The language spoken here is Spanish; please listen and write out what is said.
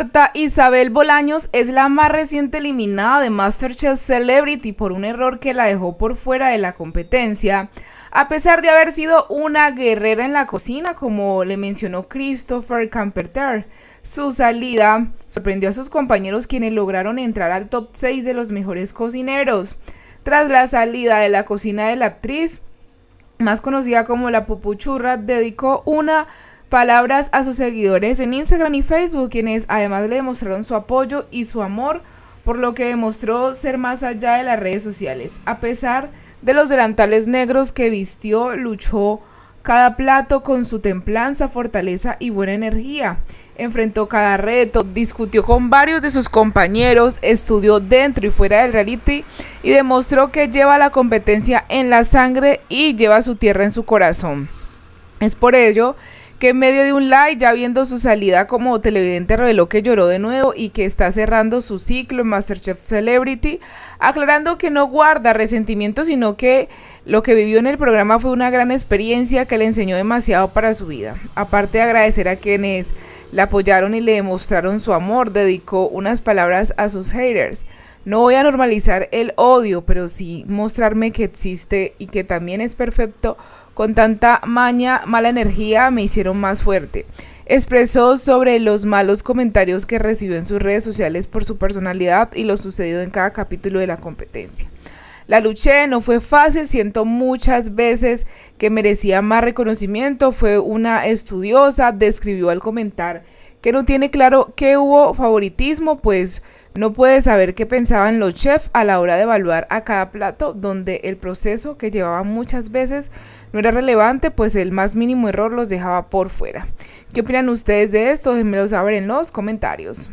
Marta Isabel Bolaños es la más reciente eliminada de MasterChef Celebrity por un error que la dejó por fuera de la competencia. A pesar de haber sido una guerrera en la cocina, como le mencionó Christopher Camperter, su salida sorprendió a sus compañeros quienes lograron entrar al top 6 de los mejores cocineros. Tras la salida de la cocina de la actriz, más conocida como la Pupuchurra, dedicó una palabras a sus seguidores en Instagram y Facebook, quienes además le demostraron su apoyo y su amor por lo que demostró ser más allá de las redes sociales. A pesar de los delantales negros que vistió, luchó cada plato con su templanza, fortaleza y buena energía. Enfrentó cada reto, discutió con varios de sus compañeros, estudió dentro y fuera del reality y demostró que lleva la competencia en la sangre y lleva su tierra en su corazón. Es por ello que en medio de un like, ya viendo su salida como televidente, reveló que lloró de nuevo y que está cerrando su ciclo en Masterchef Celebrity, aclarando que no guarda resentimiento, sino que lo que vivió en el programa fue una gran experiencia que le enseñó demasiado para su vida. Aparte de agradecer a quienes la apoyaron y le demostraron su amor, dedicó unas palabras a sus haters. No voy a normalizar el odio, pero sí mostrarme que existe y que también es perfecto. Con tanta maña, mala energía, me hicieron más fuerte. Expresó sobre los malos comentarios que recibió en sus redes sociales por su personalidad y lo sucedido en cada capítulo de la competencia. La luché, no fue fácil, siento muchas veces que merecía más reconocimiento, fue una estudiosa, describió al comentar que no tiene claro qué hubo favoritismo, pues no puede saber qué pensaban los chefs a la hora de evaluar a cada plato, donde el proceso que llevaba muchas veces no era relevante, pues el más mínimo error los dejaba por fuera. ¿Qué opinan ustedes de esto? Déjenmelo saber en los comentarios.